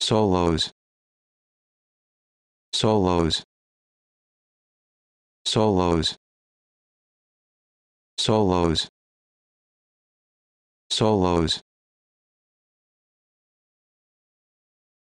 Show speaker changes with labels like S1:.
S1: solos solos solos solos solos